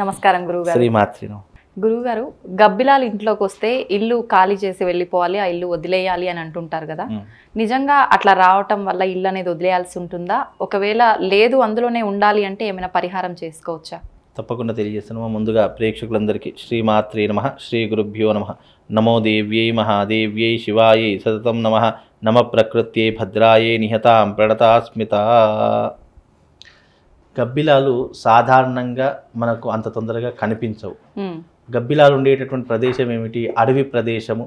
నమస్కారం గురుగారు శ్రీమాత్రిను గురుగారు గబ్బిలాలు ఇంట్లోకి వస్తే ఇల్లు ఖాళీ చేసి వెళ్ళిపోవాలి ఆ ఇల్లు వదిలేయాలి అని అంటుంటారు కదా నిజంగా అట్లా రావటం వల్ల ఇల్లు అనేది వదిలేయాల్సి ఉంటుందా ఒకవేళ లేదు అందులోనే ఉండాలి అంటే ఏమైనా పరిహారం చేసుకోవచ్చా తప్పకుండా తెలియజేస్తున్నాము ముందుగా ప్రేక్షకులందరికీ శ్రీమాత్రే నమ శ్రీ గురుభ్యో నమ నమో దేవ్యై మహాదేవ్యై శివాయై సతతం నమ నమ ప్రకృత్యై భద్రాయే నిహతాం ప్రణతాస్మిత గబ్బిలాలు సాధారణంగా మనకు అంత తొందరగా కనిపించవు గబ్బిలాలు ఉండేటటువంటి ప్రదేశం ఏమిటి అడవి ప్రదేశము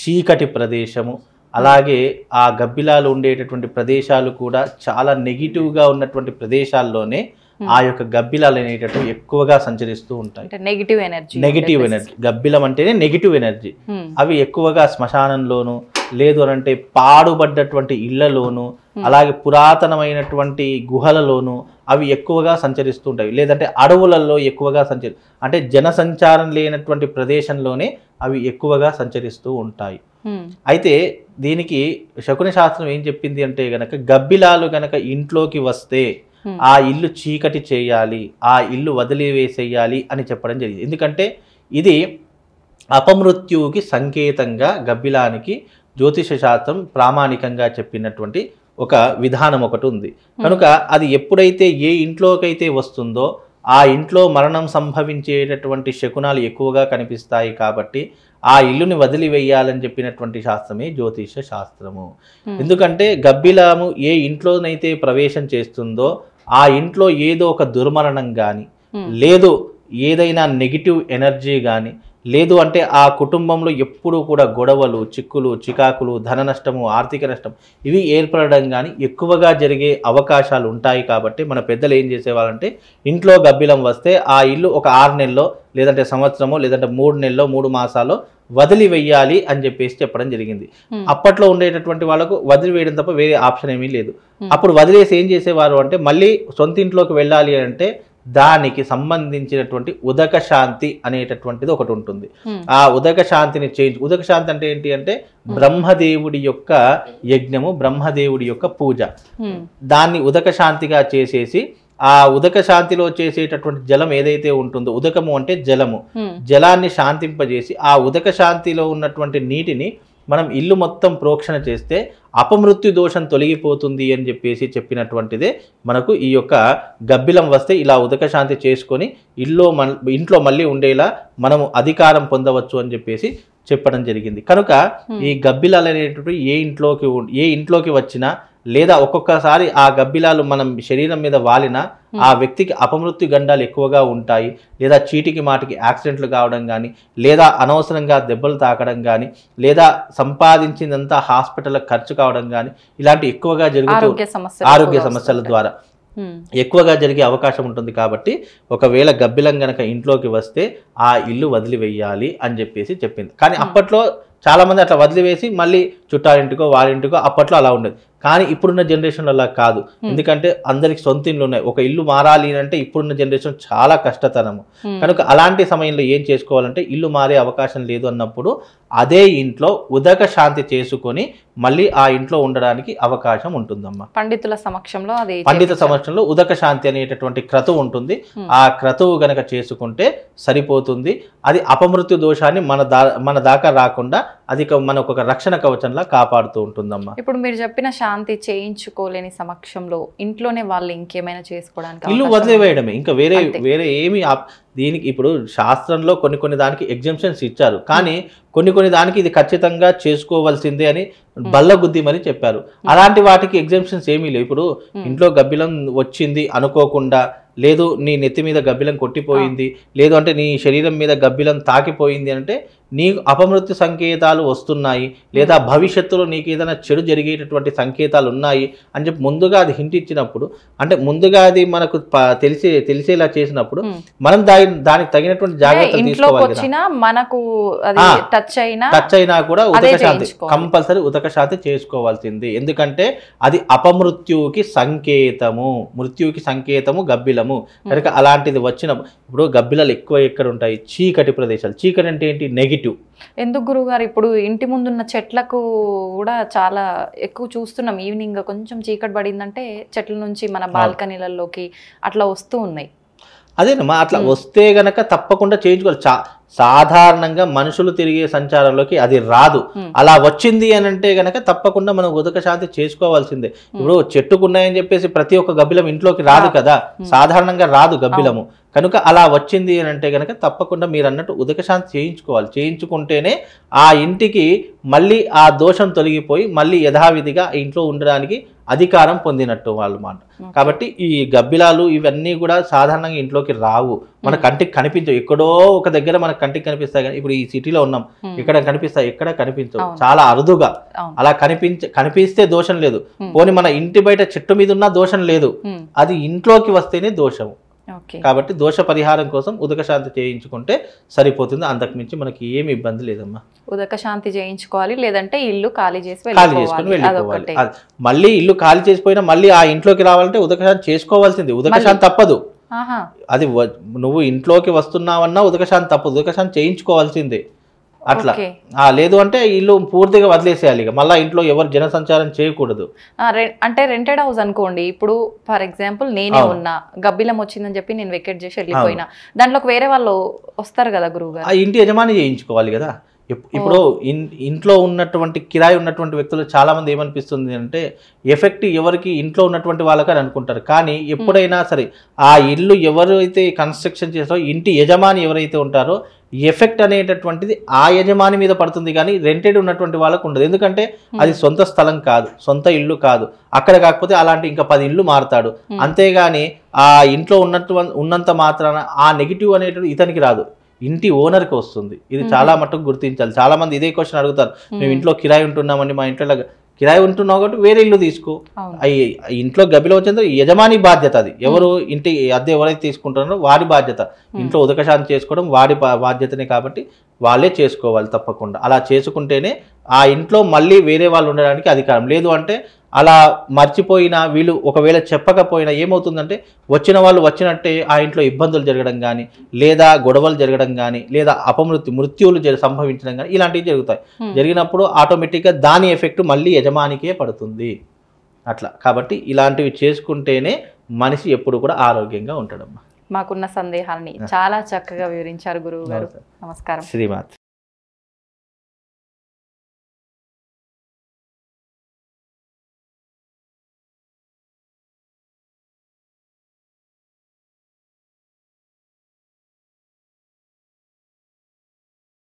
చీకటి ప్రదేశము అలాగే ఆ గబ్బిలాలు ఉండేటటువంటి ప్రదేశాలు కూడా చాలా నెగిటివ్గా ఉన్నటువంటి ప్రదేశాల్లోనే ఆ యొక్క గబ్బిలాలు అనేటట్టు ఎక్కువగా సంచరిస్తూ ఉంటాయి నెగిటివ్ ఎనర్జీ నెగిటివ్ ఎనర్జీ గబ్బిలం అంటేనే నెగిటివ్ ఎనర్జీ అవి ఎక్కువగా శ్మశానంలోను లేదు అనంటే పాడుబడ్డటువంటి ఇళ్లలోను అలాగే పురాతనమైనటువంటి గుహలలోను అవి ఎక్కువగా సంచరిస్తుంటాయి లేదంటే అడవులలో ఎక్కువగా సంచరి అంటే జనసంచారం లేనటువంటి ప్రదేశంలోనే అవి ఎక్కువగా సంచరిస్తూ ఉంటాయి అయితే దీనికి శకుని శాస్త్రం ఏం చెప్పింది అంటే గనక గబ్బిలాలు గనక ఇంట్లోకి వస్తే ఆ ఇల్లు చీకటి చేయాలి ఆ ఇల్లు వదిలివేసేయాలి అని చెప్పడం జరిగింది ఎందుకంటే ఇది అపమృత్యువుకి సంకేతంగా గబ్బిలానికి జ్యోతిష శాస్త్రం ప్రామాణికంగా చెప్పినటువంటి ఒక విధానం ఒకటి ఉంది కనుక అది ఎప్పుడైతే ఏ ఇంట్లోకైతే వస్తుందో ఆ ఇంట్లో మరణం సంభవించేటటువంటి శకునాలు ఎక్కువగా కనిపిస్తాయి కాబట్టి ఆ ఇల్లుని వదిలివేయాలని చెప్పినటువంటి శాస్త్రమే జ్యోతిష శాస్త్రము ఎందుకంటే గబ్బిలాము ఏ ఇంట్లోనైతే ప్రవేశం చేస్తుందో ఆ ఇంట్లో ఏదో ఒక దుర్మరణం కానీ లేదు ఏదైనా నెగిటివ్ ఎనర్జీ కానీ లేదు అంటే ఆ కుటుంబంలో ఎప్పుడూ కూడా గొడవలు చిక్కులు చికాకులు ధన నష్టము ఆర్థిక నష్టం ఇవి ఏర్పడడం కానీ ఎక్కువగా జరిగే అవకాశాలు ఉంటాయి కాబట్టి మన పెద్దలు ఏం చేసేవాళ్ళంటే ఇంట్లో గబ్బిలం వస్తే ఆ ఇల్లు ఒక ఆరు నెలలో లేదంటే సంవత్సరమో లేదంటే మూడు నెలలో మూడు మాసాల్లో వదిలివేయాలి అని చెప్పేసి చెప్పడం జరిగింది అప్పట్లో ఉండేటటువంటి వాళ్ళకు వదిలివేయడం తప్ప వేరే ఆప్షన్ ఏమీ లేదు అప్పుడు వదిలేసి ఏం చేసేవారు అంటే మళ్ళీ సొంత ఇంట్లోకి వెళ్ళాలి అంటే దానికి సంబంధించినటువంటి ఉదక శాంతి అనేటటువంటిది ఒకటి ఉంటుంది ఆ ఉదక శాంతిని చేయించి ఉదక శాంతి అంటే ఏంటి అంటే బ్రహ్మదేవుడి యొక్క యజ్ఞము బ్రహ్మదేవుడి యొక్క పూజ దాన్ని ఉదక శాంతిగా చేసేసి ఆ ఉదక శాంతిలో చేసేటటువంటి జలం ఏదైతే ఉంటుందో ఉదకము అంటే జలము జలాన్ని శాంతింపజేసి ఆ ఉదక శాంతిలో ఉన్నటువంటి నీటిని మనం ఇల్లు మొత్తం ప్రోక్షణ చేస్తే అపమృత్యు దోషం తొలగిపోతుంది అని చెప్పేసి చెప్పినటువంటిదే మనకు ఈ యొక్క గబ్బిలం వస్తే ఇలా ఉదకశాంతి చేసుకొని ఇల్లో మన ఇంట్లో మళ్ళీ ఉండేలా మనము అధికారం పొందవచ్చు అని చెప్పేసి చెప్పడం జరిగింది కనుక ఈ గబ్బిలాలు అనేటువంటి ఏ ఇంట్లోకి ఏ ఇంట్లోకి వచ్చినా లేదా ఒక్కొక్కసారి ఆ గబ్బిలాలు మనం శరీరం మీద వాలిన ఆ వ్యక్తికి అపమృత్యు గండాలు ఎక్కువగా ఉంటాయి లేదా చీటికి మాటికి యాక్సిడెంట్లు కావడం కానీ లేదా అనవసరంగా దెబ్బలు తాకడం కానీ లేదా సంపాదించిందంతా హాస్పిటల్ ఖర్చు కావడం కానీ ఇలాంటి ఎక్కువగా జరుగుతూ ఆరోగ్య సమస్యల ద్వారా ఎక్కువగా జరిగే అవకాశం ఉంటుంది కాబట్టి ఒకవేళ గబ్బిలం గనక ఇంట్లోకి వస్తే ఆ ఇల్లు వదిలివేయాలి అని చెప్పేసి చెప్పింది కానీ అప్పట్లో చాలామంది అట్లా వదిలివేసి మళ్ళీ చుట్టాలింటికో వాళ్ళింటికో అప్పట్లో అలా ఉండేది కానీ ఇప్పుడున్న జనరేషన్ అలా కాదు hmm. ఎందుకంటే అందరికి సొంత ఇల్లు ఉన్నాయి ఒక ఇల్లు మారాలి అంటే ఇప్పుడున్న జనరేషన్ చాలా కష్టతరము hmm. కనుక అలాంటి సమయంలో ఏం చేసుకోవాలంటే ఇల్లు మారే అవకాశం లేదు అన్నప్పుడు అదే ఇంట్లో ఉదక శాంతి చేసుకొని మళ్ళీ ఆ ఇంట్లో ఉండడానికి అవకాశం ఉంటుందమ్మా పండితుల సమక్షంలో అదే పండిత సమక్షంలో ఉదక శాంతి అనేటటువంటి క్రతువు ఉంటుంది hmm. ఆ క్రతువు గనక చేసుకుంటే సరిపోతుంది అది అపమృత్యు దోషాన్ని మన దా మన దాకా రాకుండా అది మనకు ఒక రక్షణ కవచంలా కాపాడుతూ ఉంటుందమ్మా ఇప్పుడు మీరు చెప్పిన శాంతి చేయించుకోలేని సమక్షంలో ఇంట్లోనే వాళ్ళు ఇంకేమైనా చేసుకోవడానికి ఇల్లు వదిలేవేయడమే ఇంకా వేరే వేరే ఏమి దీనికి ఇప్పుడు శాస్త్రంలో కొన్ని కొన్ని దానికి ఎగ్జంప్షన్స్ ఇచ్చారు కానీ కొన్ని కొన్ని దానికి ఇది ఖచ్చితంగా చేసుకోవాల్సిందే అని బల్లగుద్ది మరీ చెప్పారు అలాంటి వాటికి ఎగ్జంప్షన్స్ ఏమీ లేవు ఇప్పుడు ఇంట్లో గబ్బిలం వచ్చింది అనుకోకుండా లేదు నీ నెత్తి మీద గబ్బిలం కొట్టిపోయింది లేదు అంటే నీ శరీరం మీద గబ్బిలం తాకిపోయింది అంటే నీ అపమృత్యు సంకేతాలు వస్తున్నాయి లేదా భవిష్యత్తులో నీకు ఏదైనా చెడు జరిగేటటువంటి సంకేతాలు ఉన్నాయి అని చెప్పి ముందుగా అది హింట్ ఇచ్చినప్పుడు అంటే ముందుగా అది మనకు తెలిసే తెలిసేలా చేసినప్పుడు మనం దాని దానికి తగినటువంటి జాగ్రత్త మనకు టచ్ అయినా టచ్ అయినా కూడా ఉదక శాంతి కంపల్సరీ ఉదక శాంతి చేసుకోవాల్సింది ఎందుకంటే అది అపమృత్యువుకి సంకేతము మృత్యువుకి సంకేతము గబ్బిలము కనుక అలాంటిది వచ్చిన ఇప్పుడు గబ్బిలలు ఎక్కువ ఎక్కడ ఉంటాయి చీకటి ప్రదేశాలు చీకటి అంటే ఏంటి నెగిటివ్ ఎందుకు గురుగారు ఇప్పుడు ఇంటి ముందున్న చెట్లకు కూడా చాలా ఎక్కువ చూస్తున్నాం ఈవినింగ్ కొంచెం చీకటి పడిందంటే చెట్ల నుంచి మన బాల్కనీలలోకి అట్లా వస్తూ ఉన్నాయి అదేనమ్మా అట్లా వస్తే గనక తప్పకుండా చేయించుకోవాలి సాధారణంగా మనుషులు తిరిగే సంచారంలోకి అది రాదు అలా వచ్చింది అని అంటే గనక తప్పకుండా మనం ఉదక శాంతి చేసుకోవాల్సిందే ఇప్పుడు చెట్టుకున్నాయని చెప్పేసి ప్రతి ఒక్క గబ్బిలం ఇంట్లోకి రాదు కదా సాధారణంగా రాదు గబ్బిలము కనుక అలా వచ్చింది అని అంటే కనుక తప్పకుండా మీరు అన్నట్టు ఉదక శాంతి చేయించుకోవాలి చేయించుకుంటేనే ఆ ఇంటికి మళ్ళీ ఆ దోషం తొలగిపోయి మళ్ళీ యథావిధిగా ఇంట్లో ఉండడానికి అధికారం పొందినట్టు వాళ్ళు మాట కాబట్టి ఈ గబ్బిలాలు ఇవన్నీ కూడా సాధారణంగా ఇంట్లోకి రావు మన కంటికి కనిపించవు ఎక్కడో ఒక దగ్గర మన కంటికి కనిపిస్తాయి కానీ ఇప్పుడు ఈ సిటీలో ఉన్నాం ఇక్కడ కనిపిస్తాయి ఎక్కడ కనిపించవు చాలా అరుదుగా అలా కనిపించ కనిపిస్తే దోషం లేదు పోనీ మన ఇంటి బయట చెట్టు మీద ఉన్నా దోషం లేదు అది ఇంట్లోకి వస్తేనే దోషము కాబట్టి దోష పరిహారం కోసం ఉదక శాంతి చేయించుకుంటే సరిపోతుంది అంతకుమించి మనకి ఏమి ఇబ్బంది లేదమ్మా ఉదక శాంతి చేయించుకోవాలి లేదంటే ఇల్లు ఖాళీ చేసి ఖాళీ చేసుకుని వెళ్ళిపోవాలి మళ్ళీ ఇల్లు ఖాళీ చేసిపోయినా మళ్ళీ ఆ ఇంట్లోకి రావాలంటే ఉదక శాంతి చేసుకోవాల్సింది ఉదక శాంతి తప్పదు అది నువ్వు ఇంట్లోకి వస్తున్నావన్నా ఉదక శాంతి తప్పదు ఉదక శాంతి చేయించుకోవాల్సిందే అట్లా లేదు అంటే ఇల్లు పూర్తిగా వదిలేసేయాలి ఇక మళ్ళీ ఇంట్లో ఎవరు జనసంచారం చేయకూడదు అంటే రెంటెడ్ హౌస్ అనుకోండి ఇప్పుడు ఫర్ ఎగ్జాంపుల్ నేనే ఉన్నా గబ్బిలం వచ్చిందని చెప్పి నేను వెకెట్ చేసి వెళ్ళిపోయినా దాంట్లోకి వేరే వాళ్ళు వస్తారు కదా గురువు ఆ ఇంటి యజమాని చేయించుకోవాలి కదా ఇప్పుడు ఇంట్లో ఉన్నటువంటి కిరాయి ఉన్నటువంటి వ్యక్తులు చాలా మంది ఏమనిపిస్తుంది అంటే ఎఫెక్ట్ ఎవరికి ఇంట్లో ఉన్నటువంటి వాళ్ళకని అనుకుంటారు కానీ ఎప్పుడైనా సరే ఆ ఇల్లు ఎవరైతే కన్స్ట్రక్షన్ చేస్తారో ఇంటి యజమాని ఎవరైతే ఉంటారో ఎఫెక్ట్ అనేటటువంటిది ఆ యజమాని మీద పడుతుంది కానీ రెంటెడ్ ఉన్నటువంటి వాళ్ళకు ఉండదు ఎందుకంటే hmm. అది సొంత స్థలం కాదు సొంత ఇల్లు కాదు అక్కడ కాకపోతే అలాంటి ఇంకా పది ఇల్లు మారుతాడు hmm. అంతేగాని ఆ ఇంట్లో ఉన్నట్టు ఉన్నంత మాత్రాన ఆ నెగిటివ్ అనేటువంటి ఇతనికి రాదు ఇంటి ఓనర్కి వస్తుంది ఇది hmm. చాలా మటుకు గుర్తించాలి చాలా మంది ఇదే క్వశ్చన్ అడుగుతారు మేము ఇంట్లో కిరాయి ఉంటున్నామండి మా ఇంట్లో కిరాయి ఉంటున్నావు కాబట్టి వేరే ఇల్లు తీసుకో ఇంట్లో గబిలో వచ్చేందుకు యజమాని బాధ్యత అది ఎవరు ఇంటి అద్దె ఎవరైతే తీసుకుంటారో వారి బాధ్యత ఇంట్లో ఉదకశాంతి చేసుకోవడం వారి బాధ్యతనే కాబట్టి వాళ్ళే చేసుకోవాలి తప్పకుండా అలా చేసుకుంటేనే ఆ ఇంట్లో మళ్ళీ వేరే వాళ్ళు ఉండడానికి అధికారం లేదు అంటే అలా మర్చిపోయినా వీళ్ళు ఒకవేళ చెప్పకపోయినా ఏమవుతుందంటే వచ్చిన వాళ్ళు వచ్చినట్టే ఆ ఇంట్లో ఇబ్బందులు జరగడం కానీ లేదా గొడవలు జరగడం కానీ లేదా అపమృతి మృత్యువులు సంభవించడం కానీ ఇలాంటివి జరుగుతాయి జరిగినప్పుడు ఆటోమేటిక్గా దాని ఎఫెక్ట్ మళ్ళీ యజమానికే పడుతుంది అట్లా కాబట్టి ఇలాంటివి చేసుకుంటేనే మనిషి ఎప్పుడు కూడా ఆరోగ్యంగా ఉంటాడమ్మా మాకున్న సందేహాన్ని చాలా చక్కగా వివరించారు గురువు గారు నమస్కారం శ్రీమాత్